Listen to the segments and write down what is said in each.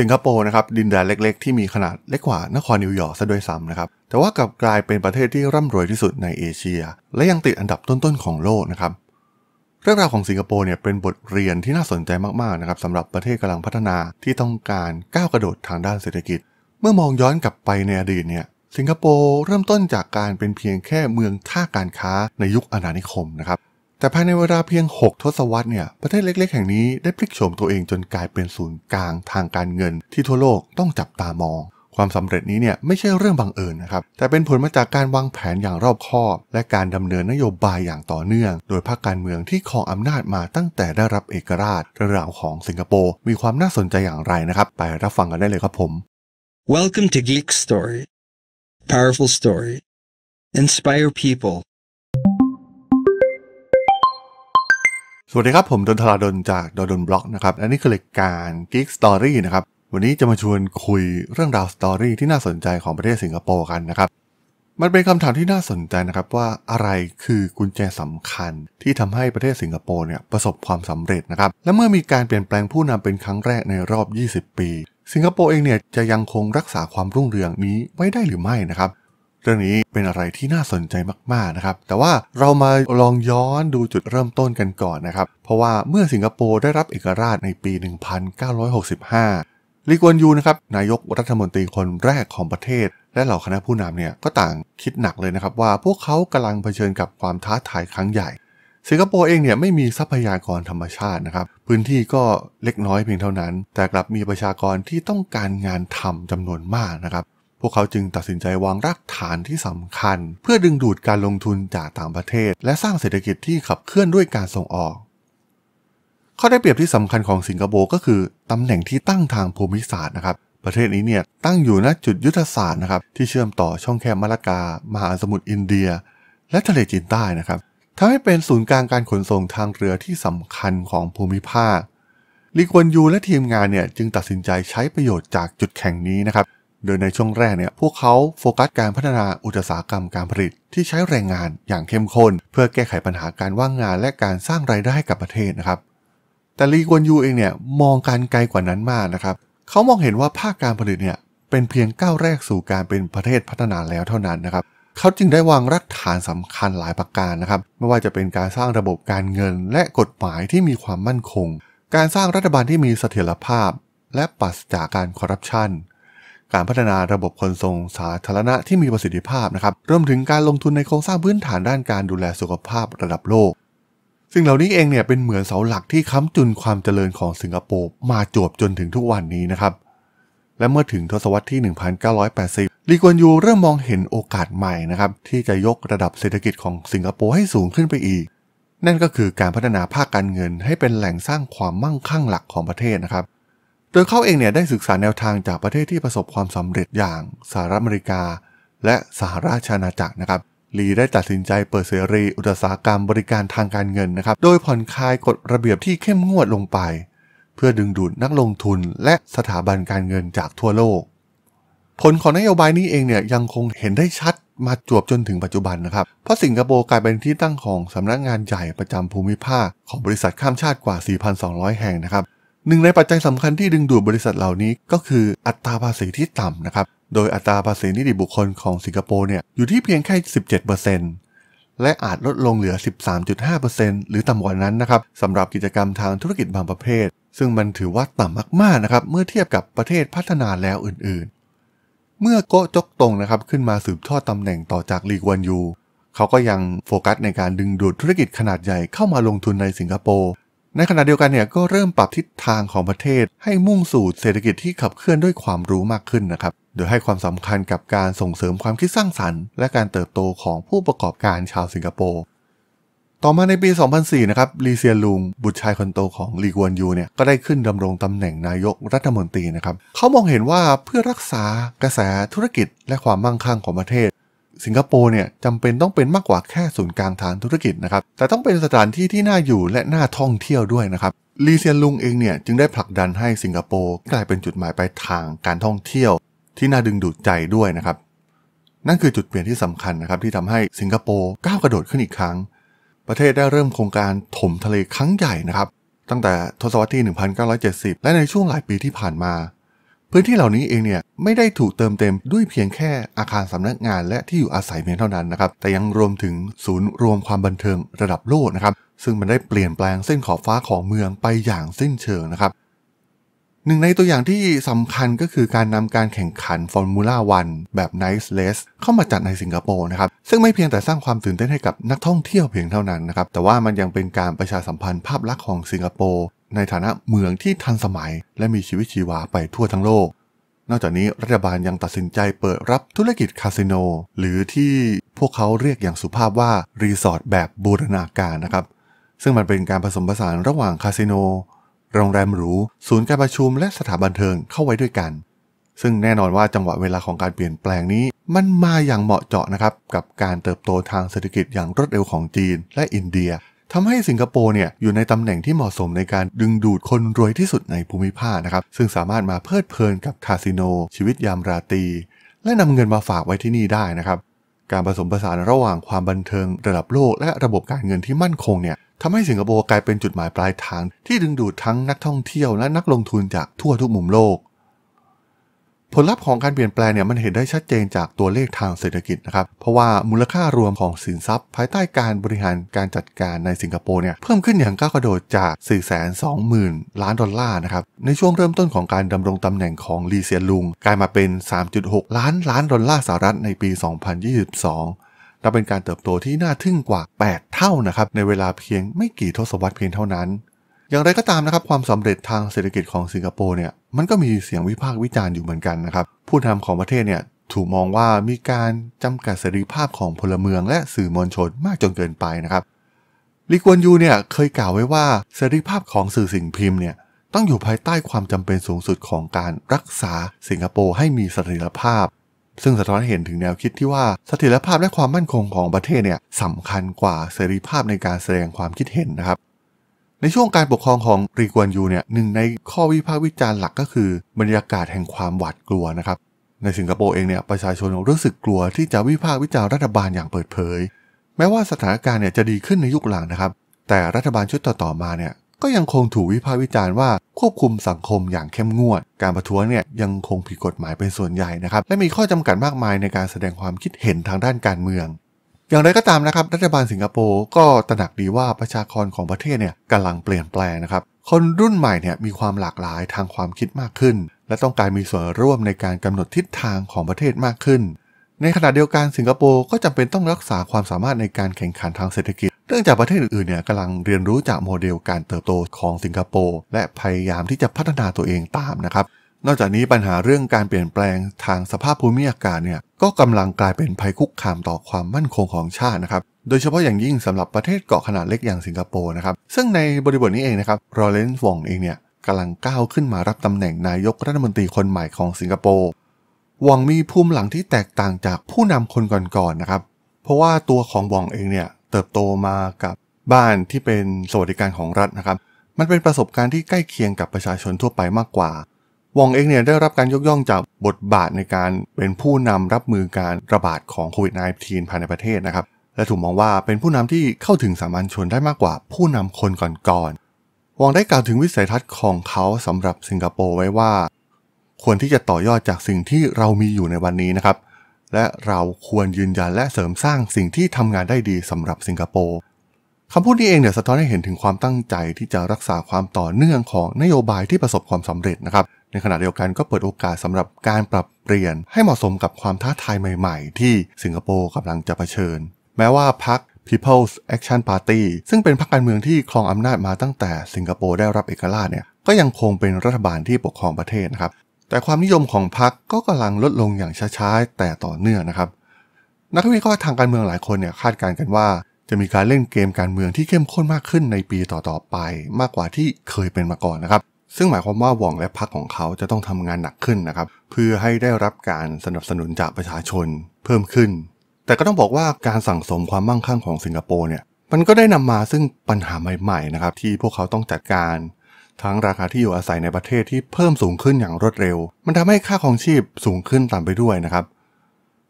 สิงคโปร์นะครับดินแดนเล็กๆที่มีขนาดเล็กกว่านครนิวยอร์กซะด้วยซ้ำนะครับแต่ว่ากลับกลายเป็นประเทศที่ร่ำรวยที่สุดในเอเชีย และยังติดอันดับต้นๆของโลกนะครับเรื่องราวของสิงคโปร์เนี่ยเป็นบทเรียนที่น่าสนใจมากๆนะครับสำหรับประเทศกำลังพัฒนาที่ต้องการก้าวกระโดดทางด้านเศรษฐกิจ เมื่อมองย้อนกลับไปในอดีตเนี่ยสิงคโปร์เริ่มต้นจากการเป็นเพียงแค่เมืองท่าการค้าในยุคอาณานิคมนะครับแต่ภายในเวลาเพียง 6 ทศวรรษเนี่ย ประเทศเล็กๆ แห่งนี้ได้พลิกโฉมตัวเองจนกลายเป็นศูนย์กลางทางการเงิน ที่ทั่วโลกต้องจับตามอง ความสำเร็จนี้เนี่ยไม่ใช่เรื่องบังเอิญนะครับ แต่เป็นผลมาจากการวางแผนอย่างรอบคอบและการดำเนินนโยบายอย่างต่อเนื่อง โดยภาคการเมืองที่ครองอำนาจมาตั้งแต่ได้รับเอกราชเรื่องราวของสิงคโปร์มีความน่าสนใจอย่างไรนะครับไปรับฟังกันได้เลยครับผม Welcome to Geek Story powerful story inspire people สวัสดีครับ ผมดนทราดนจาก ดนบล็อกนะครับและนี่คือรายการ Geek Story นะครับวันนี้จะมาชวนคุยเรื่องราวสตอรี่ที่น่าสนใจของประเทศสิงคโปร์กันนะครับมันเป็นคำถามที่น่าสนใจนะครับว่าอะไรคือกุญแจสำคัญที่ทำให้ประเทศสิงคโปร์เนี่ยประสบความสำเร็จนะครับและเมื่อมีการเปลี่ยนแปลงผู้นำเป็นครั้งแรกในรอบ 20 ปี สิงคโปร์เองเนี่ยจะยังคงรักษาความรุ่งเรืองนี้ไว้ได้หรือไม่นะครับเรื่องนี้เป็นอะไรที่น่าสนใจมากๆ นะครับ แต่ว่าเรามาลองย้อนดูจุดเริ่มต้นกันก่อนนะครับ เพราะว่าเมื่อสิงคโปร์ได้รับเอกราชในปี 1965ลีกวนยูนะครับนายกรัฐมนตรีคนแรกของประเทศและเหล่าคณะผู้นำเนี่ยก็ต่างคิดหนักเลยนะครับว่าพวกเขากำลังเผชิญกับความท้าทายครั้งใหญ่ สิงคโปร์เองเนี่ยไม่มีทรัพยากรธรรมชาตินะครับ พื้นที่ก็เล็กน้อยเพียงเท่านั้น แต่กลับมีประชากรที่ต้องการงานทำจำนวนมากนะครับพวกเขาจึงตัดสินใจวางรากฐานที่สำคัญ เพื่อดึงดูดการลงทุนจากต่างประเทศ และสร้างเศรษฐกิจที่ขับเคลื่อนด้วยการส่งออก ข้อได้เปรียบที่สำคัญของสิงคโปร์ก็คือ ตำแหน่งที่ตั้งทางภูมิศาสตร์นะครับ ประเทศนี้เนี่ยตั้งอยู่ณจุดยุทธศาสตร์นะครับที่เชื่อมต่อช่องแคบมาลากา มหาสมุทรอินเดีย และทะเลจีนใต้นะครับทำให้เป็นศูนย์กลางการขนส่งทางเรือที่สำคัญของภูมิภาค ลีกวนยูและทีมงานเนี่ยจึงตัดสินใจใช้ประโยชน์จากจุดแข่งนี้นะครับโดยในช่วงแรกเนี่ย พวกเขาโฟกัสการพัฒนาอุตสาหกรรมการผลิต ที่ใช้แรงงานอย่างเข้มข้นเพื่อแก้ไขปัญหาการว่างงานและการสร้างไรายได้ให้กับประเทศนะครับ แต่ลีกวนยูเองเนี่ยมองการไกลกว่านั้นมากนะครับ เขามองเห็นว่าภาคการผลิตเนี่ยเป็นเพียงก้าวแรกสู่การเป็นประเทศพัฒนาแล้วเท่านั้นนะครับ เขาจึงได้วางรากฐานสำคัญหลายประการนะครับ ไม่ว่าจะเป็นการสร้างระบบการเงิน และกฎหมายที่มีความมั่นคง การสร้างรัฐบาลที่มีเสถียรภาพ และปราศจากการคอร์รัปชันการพัฒนาระบบขนส่งสาธารณะที่มีประสิทธิภาพนะครับรวมถึงการลงทุนในโครงสร้างพื้นฐานด้านการดูแลสุขภาพระดับโลก สิ่งเหล่านี้เองเนี่ยเป็นเหมือนเสาหลักที่ค้ำจุนความเจริญของสิงคโปร์มาจวบจนถึงทุกวันนี้นะครับ และเมื่อถึงทศวรรษที่ 1980ลีกวนยูเริ่มมองเห็นโอกาสใหม่นะครับที่จะยกระดับเศรษฐกิจของสิงคโปร์ให้สูงขึ้นไปอีก นั่นก็คือการพัฒนาภาคการเงินให้เป็นแหล่งสร้างความมั่งคั่งหลักของประเทศนะครับโดยเขาเองเนี่ยได้ศึกษาแนวทางจากประเทศที่ประสบความสำเร็จอย่างสหรัฐอเมริกา และสหราชอาณาจักรนะครับ ลีได้ตัดสินใจเปิดเสรีอุตสาหกรรมบริการทางการเงินนะครับ โดยผ่อนคลายกฎระเบียบที่เข้มงวดลงไป เพื่อดึงดูดนักลงทุนและสถาบันการเงินจากทั่วโลก ผลของนโยบายนี้เองเนี่ยยังคงเห็นได้ชัดมาจวบจนถึงปัจจุบันนะครับ เพราะสิงคโปร์กลายเป็นที่ตั้งของสำนักงานใหญ่ประจำภูมิภาคของบริษัทข้ามชาติกว่า 4,200 แห่งนะครับหนึ่งในปัจจัยสำคัญที่ดึงดูดบริษัทเหล่านี้ก็คืออัตราภาษีที่ต่ำนะครับ โดยอัตราภาษีนิติบุคคลของสิงคโปร์เนี่ย อยู่ที่เพียงแค่ 17%และอาจลดลงเหลือ 13.5%หรือต่ำกว่านั้นนะครับสำหรับกิจกรรมทางธุรกิจบางประเภท ซึ่งมันถือว่าต่ำมากๆนะครับ เมื่อเทียบกับประเทศพัฒนาแล้วอื่นๆ เมื่อโกจกตงนะครับขึ้นมาสืบทอดตำแหน่งต่อจากลีกวันยูเขาก็ยังโฟกัสในการดึงดูดธุรกิจขนาดใหญ่เข้ามาลงทุนในสิงคโปร์ในขณะเดียวกันเนี่ยก็เริ่มปรับทิศทางของประเทศ ให้มุ่งสู่เศรษฐกิจที่ขับเคลื่อนด้วยความรู้มากขึ้นนะครับ โดยให้ความสำคัญกับการส่งเสริมความคิดสร้างสรรค์และการเติบโตของผู้ประกอบการชาวสิงคโปร์ ต่อมาในปี 2004 นะครับ ลีเซียลุง บุตรชายคนโตของลีกวนยูเนี่ยก็ได้ขึ้นดำรงตำแหน่งนายกรัฐมนตรีนะครับ เขามองเห็นว่าเพื่อรักษากระแสธุรกิจและความมั่งคั่งของประเทศสิงคโปร์เนี่ยจำเป็นต้องเป็นมากกว่าแค่ศูนย์กลางทางธุรกิจนะครับแต่ต้องเป็นสถานที่ที่น่าอยู่และน่าท่องเที่ยวด้วยนะครับลีเซียนลุงเองเนี่ยจึงได้ผลักดันให้สิงคโปร์กลายเป็นจุดหมายปลายทางการท่องเที่ยว ที่น่าดึงดูดใจด้วยนะครับนั่นคือจุดเปลี่ยนที่สำคัญนะครับที่ทำให้สิงคโปร์ก้าวกระโดดขึ้นอีกครั้ง ประเทศได้เริ่มโครงการถมทะเลครั้งใหญ่นะครับตั้งแต่ทศวรรษที่ 1970 และในช่วงหลายปีที่ผ่านมาพื้นที่เหล่านี้เองเนี่ยไม่ได้ถูกเติมเต็มด้วยเพียงแค่อาคารสำนักงานและที่อยู่อาศัยเพียงเท่านั้นนะครับแต่ยังรวมถึงศูนย์รวมความบันเทิงระดับโลกนะครับซึ่งมันได้เปลี่ยนแปลงเส้นขอบฟ้าของเมืองไปอย่างสิ้นเชิงนะครับหนึ่งในตัวอย่างที่สำคัญก็คือการนำการแข่งขันฟอร์มูล่าวันแบบ Nice เลสเข้ามาจัดในสิงคโปร์นะครับซึ่งไม่เพียงแต่สร้างความตื่นเต้นให้กับนักท่องเที่ยวเพียงเท่านั้นนะครับแต่ว่ามันยังเป็นการประชาสัมพันธ์ภาพลักษณ์ของสิงคโปร์ในฐานะเมืองที่ทันสมัย และมีชีวิตชีวาไปทั่วทั้งโลก นอกจากนี้ รัฐบาลยังตัดสินใจเปิดรับธุรกิจคาสิโน หรือที่พวกเขาเรียกอย่างสุภาพว่า รีสอร์ทแบบบูรณาการนะครับ ซึ่งมันเป็นการผสมผสานระหว่างคาสิโนโรงแรมหรู ศูนย์การประชุมและสถาบันเทิงเข้าไว้ด้วยกัน ซึ่งแน่นอนว่าจังหวะเวลาของการเปลี่ยนแปลงนี้ มันมาอย่างเหมาะเจาะนะครับกับการเติบโตทางเศรษฐกิจอย่างรวดเร็วของจีนและอินเดียทำให้สิงคโปร์เนี่ยอยู่ในตำแหน่งที่เหมาะสมในการดึงดูดคนรวยที่สุดในภูมิภาคนะครับซึ่งสามารถมาเพลิดเพลินกับคาสิโน ชีวิตยามราตรีและนำเงินมาฝากไว้ที่นี่ได้นะครับการผสมผสานระหว่างความบันเทิงระดับโลกและระบบการเงินที่มั่นคงเนี่ยทำให้สิงคโปร์กลายเป็นจุดหมายปลายทางที่ดึงดูดทั้งนักท่องเที่ยวและนักลงทุนจากทั่วทุกมุมโลกผลลัพธ์ของการเปลี่ยนแปลงเนี่ยมันเห็นได้ชัดเจนจากตัวเลขทางเศรษฐกิจนะครับเพราะว่ามูลค่ารวมของสินทรัพย์ ภายใต้การบริหารการจัดการในสิงคโปร์เนี่ยเพิ่มขึ้นอย่างก้าวกระโดดจาก 4 2 0 0 0 0 ล้านดอลลาร์นะครับในช่วงเริ่มต้นของการดำรงตำแหน่งของลีเซียนลุง กลายมาเป็น 3.6 ล้านล้านดอลลาร์สหรัฐในปี 2022 นับเป็นการเติบโตที่น่าทึ่งกว่า 8 เท่านะครับในเวลาเพียงไม่กี่ทศวรรษเพียงเท่านั้นอย่างไรก็ตามนะครับความสำเร็จทางเศรษฐกิจของสิงคโปร์เนี่ยมันก็มีเสียงวิพากษ์วิจารณ์อยู่เหมือนกันนะครับ ผู้นำของประเทศเนี่ยถูกมองว่ามีการจำกัดเสรีภาพของพลเมืองและสื่อมวลชนมากจนเกินไปนะครับลีกวนยูเนี่ยเคยกล่าวไว้ว่าเสรีภาพของสื่อสิ่งพิมพ์เนี่ยต้องอยู่ภายใต้ความจำเป็นสูงสุดของการรักษาสิงคโปร์ให้มีเสถียรภาพ ซึ่งสะท้อนเห็นถึงแนวคิดที่ว่าเสถียรภาพและความมั่นคงของประเทศเนี่ยสำคัญกว่าเสรีภาพในการแสดงความคิดเห็นนะครับในช่วงการปกครองของรีกวนยูเนี่ยหนึ่งในข้อวิพากษ์วิจารณ์หลักก็คือบรรยากาศแห่งความหวาดกลัวนะครับ ในสิงคโปร์เองเนี่ยประชาชนรู้สึกกลัวที่จะวิพากษ์วิจารณ์รัฐบาลอย่างเปิดเผย แม้ว่าสถานการณ์เนี่ยจะดีขึ้นในยุคหลังนะครับ แต่รัฐบาลชุดต่อๆมาเนี่ยก็ยังคงถูกวิพากษ์วิจารณ์ว่าควบคุมสังคมอย่างเข้มงวด การประท้วงเนี่ยยังคงผิดกฎหมายเป็นส่วนใหญ่นะครับและมีข้อจำกัดมากมายในการแสดงความคิดเห็นทางด้านการเมืองอย่างไรก็ตามนะครับ รัฐบาลสิงคโปร์ก็ตระหนักดีว่าประชากรของประเทศเนี่ยกำลังเปลี่ยนแปลงนะครับ คนรุ่นใหม่เนี่ยมีความหลากหลายทางความคิดมากขึ้น และต้องการมีส่วนร่วมในการกำหนดทิศทางของประเทศมากขึ้น ในขณะเดียวกันสิงคโปร์ก็จำเป็นต้องรักษาความสามารถในการแข่งขันทางเศรษฐกิจ เนื่องจากประเทศอื่น ๆ เนี่ยกำลังเรียนรู้จากโมเดลการเติบโตของสิงคโปร์และพยายามที่จะพัฒนาตัวเองตามนะครับ นอกจากนี้ปัญหาเรื่องการเปลี่ยนแปลงทางสภาพภูมิอากาศเนี่ยก็กำลังกลายเป็นภัยคุกคามต่อความมั่นคงของชาตินะครับ โดยเฉพาะอย่างยิ่งสำหรับประเทศเกาะขนาดเล็กอย่างสิงคโปร์นะครับ ซึ่งในบริบทนี้เองนะครับรอเลนส์วองเองเนี่ยกำลังก้าวขึ้นมารับตำแหน่งนายกรัฐมนตรีคนใหม่ของสิงคโปร์วองมีภูมิหลังที่แตกต่างจากผู้นำคนก่อนๆนนะครับ เพราะว่าตัวของวองเองเนี่ยเติบโตมากับบ้านที่เป็นสวัสดิการของรัฐนะครับ มันเป็นประสบการณ์ที่ใกล้เคียงกับประชาชนทั่วไปมากกว่าวองเองกเนี่ยได้รับการยกย่องจากบทบาทในการเป็นผู้นำรับมือการระบาดของโควิด -19 ภายในประเทศนะครับและถูกมองว่าเป็นผู้นำที่เข้าถึงสามัญชนได้มากกว่าผู้นำคนก่อนๆวองได้กล่าวถึงวิสัยทัศน์ของเขาสำหรับสิงคโปร์ไว้ว่า ควรที่จะต่อยอดจากสิ่งที่เรามีอยู่ในวันนี้นะครับ และเราควรยืนยันและเสริมสร้างสิ่งที่ทำงานได้ดีสำหรับสิงคโปร์คำพูดนี้เองเนี่ยสะท้อนให้เห็นถึงความตั้งใจที่จะรักษาความต่อเนื่องของนโยบายที่ประสบความสำเร็จนะครับในขณะเดียวกันก็เปิดโอกาสสำหรับการปรับเปลี่ยนให้เหมาะสมกับความท้าทายใหม่ ๆ ที่สิงคโปร์กำลังจะเผชิญ แม้ว่าพรรค People's Action Party ซึ่งเป็นพรรคการเมืองที่ครองอำนาจมาตั้งแต่สิงคโปร์ได้รับเอกราชเนี่ยก็ยังคงเป็นรัฐบาลที่ปกครองประเทศนะครับ แต่ความนิยมของพรรคก็กำลังลดลงอย่างช้าๆแต่ต่อเนื่องนะครับ นักวิเคราะห์ทางการเมืองหลายคนเนี่ยคาดการณ์กันว่า จะมีการเล่นเกมการเมืองที่เข้มข้นมากขึ้นในปีต่อๆไป มากกว่าที่เคยเป็นมาก่อนนะครับซึ่งหมายความว่าหว่องและพรรคของเขาจะต้องทำงานหนักขึ้นนะครับ เพื่อให้ได้รับการสนับสนุนจากประชาชนเพิ่มขึ้น แต่ก็ต้องบอกว่าการสั่งสมความมั่งคั่งของสิงคโปร์เนี่ยมันก็ได้นำมาซึ่งปัญหาใหม่ๆนะครับที่พวกเขาต้องจัดการ ทั้งราคาที่อยู่อาศัยในประเทศที่เพิ่มสูงขึ้นอย่างรวดเร็ว มันทำให้ค่าของชีพสูงขึ้นตามไปด้วยนะครับ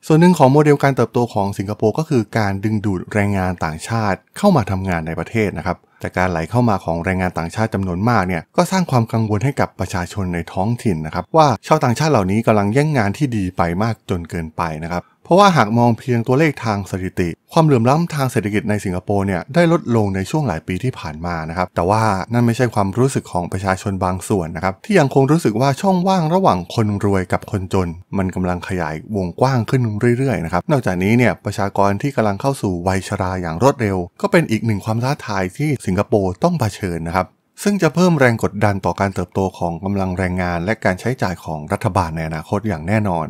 ส่วนหนึ่งของโมเดลการเติบโตของสิงคโปร์ก็คือการดึงดูดแรงงานต่างชาติเข้ามาทำงานในประเทศนะครับจากการไหลเข้ามาของแรงงานต่างชาติจำนวนมากเนี่ยก็สร้างความกังวลให้กับประชาชนในท้องถิ่นนะครับ ว่าชาวต่างชาติเหล่านี้กำลังแย่งงานที่ดีไปมากจนเกินไปนะครับราะว่าหากมองเพียงตัวเลขทางสถิติ ความเหลื่อมล้ำทางเศรษฐกิจในสิงคโปร์เนี่ยได้ลดลงในช่วงหลายปีที่ผ่านมานะครับแต่ว่านั่นไม่ใช่ความรู้สึกของประชาชนบางส่วนนะครับที่ยังคงรู้สึกว่าช่องว่างระหว่างคนรวยกับคนจนมันกำลังขยายวงกว้างขึ้นเรื่อยๆนะครับนอกจากนี้เนี่ยประชากรที่กำลังเข้าสู่วัยชราอย่างรวดเร็ว ก็เป็นอีกหนึ่งความท้าทายที่สิงคโปร์ต้องเผชิญนะครับ ซึ่งจะเพิ่มแรงกดดันต่อการเติบโตของกำลังแรงงานและการใช้จ่ายของรัฐบาลในอนาคตอย่างแน่นอน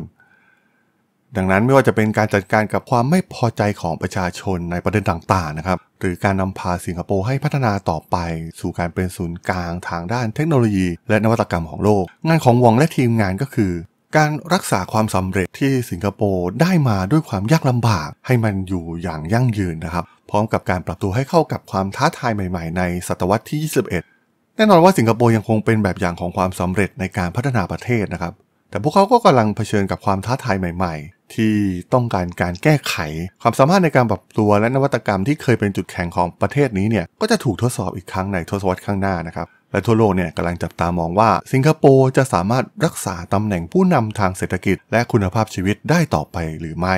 ดังนั้นไม่ว่าจะเป็นการจัดการกับความไม่พอใจของประชาชนในประเด็นต่างๆนะครับ หรือการนำพาสิงคโปร์ให้พัฒนาต่อไป สู่การเป็นศูนย์กลาง ทางด้านเทคโนโลยีและนวัตกรรมของโลกงานของวองและทีมงานก็คือ การรักษาความสำเร็จที่สิงคโปร์ได้มาด้วยความยากลำบากให้มันอยู่อย่างยั่งยืนนะครับพร้อมกับการปรับตัวให้เข้ากับความท้าทายใหม่ๆ ในศตวรรษที่ 21 แน่นอนว่าสิงคโปร์ยังคงเป็นแบบอย่างของความสำเร็จในการพัฒนาประเทศนะครับแต่พวกเขาก็กำลังเผชิญกับความท้าทายใหม่ ๆที่ต้องการการแก้ไข ความสามารถในการปรับตัวและนวัตกรรมที่เคยเป็นจุดแข็งของประเทศนี้เนี่ยก็จะถูกทดสอบอีกครั้งในทศวรรษข้างหน้านะครับ และทั่วโลกเนี่ยกำลังจับตามองว่าสิงคโปร์จะสามารถรักษาตำแหน่งผู้นำทางเศรษฐกิจ และคุณภาพชีวิตได้ต่อไปหรือไม่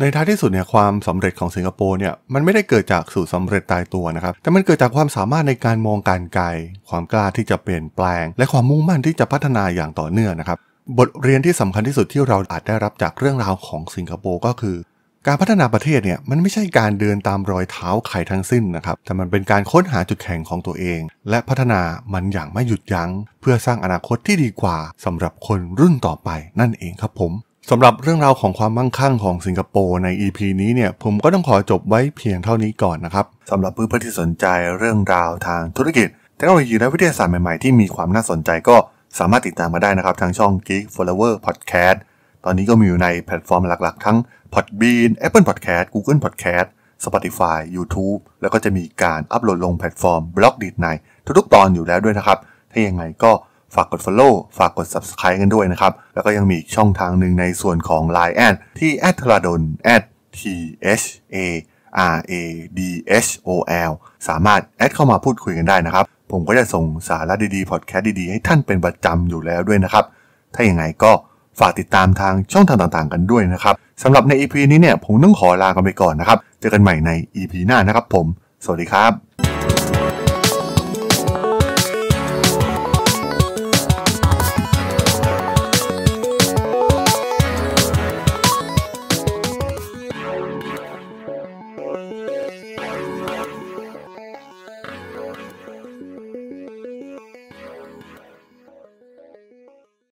ในท้ายที่สุดเนี่ยความสำเร็จของสิงคโปร์เนี่ยมันไม่ได้เกิดจากสูตรสาเร็จตายตัวนะครับแต่มันเกิดจากความสามารถในการมองการไกลความกล้าที่จะเปลี่ยนแปลง และความมุ่งมั่นที่จะพัฒนาอย่างต่อเนื่องนะครับบทเรียนที่สำคัญที่สุดที่เราอาจได้รับจากเรื่องราวของสิงคโปร์ก็คือ การพัฒนาประเทศเนี่ยมันไม่ใช่การเดินตามรอยเท้าใครทั้งสิ้นนะครับแต่มันเป็นการค้นหาจุดแข็งของตัวเอง และพัฒนามันอย่างไม่หยุดยัง้ง เพื่อสร้างอนาคตที่ดีกว่า สำหรับคนรุ่นต่อไปนั่นเองครับผมสำหรับเรื่องราวของความมั่งคั่งของสิงคโปร์ใน EP นี้เนี่ยผมก็ต้องขอจบไว้เพียงเท่านี้ก่อนนะครับสำหรับเพื่อนๆที่สนใจ เรื่องราวทางธุรกิจเทคโนโลยีและวิทยาศาสตร์ใหม่ๆที่มีความน่าสนใจก็สามารถติดตามมาได้นะครับ ทางช่อง Geek Flower Podcast ตอนนี้ก็มีอยู่ในแพลตฟอร์มหลัก ๆ ทั้ง Podbean Apple Podcast Google Podcast Spotify YouTube แล้วก็จะมีการอัปโหลดลงแพลตฟอร์มบล็อกดีดในทุกๆตอนอยู่แล้วด้วยนะครับ ถ้ายังไงก็ฝากกด Follow ฝากกด Subscribe กันด้วยนะครับ แล้วก็ยังมีช่องทางหนึ่งในส่วนของ Line แอดที่ a d r a d o n t h a r a d h o l สามารถแอดเข้ามาพูดคุยกันได้นะครับผมก็จะส่งสาระดีๆ พอดแคสต์ดีๆ ให้ท่านเป็นประจำอยู่แล้วด้วยนะครับ ถ้าอย่างไรก็ฝากติดตามทางช่องทางต่าง ๆ กันด้วยนะครับ สำหรับใน EP นี้เนี่ยผมต้องขอลากันไปก่อนนะครับ เจอกันใหม่ใน EP หน้านะครับผม สวัสดีครับ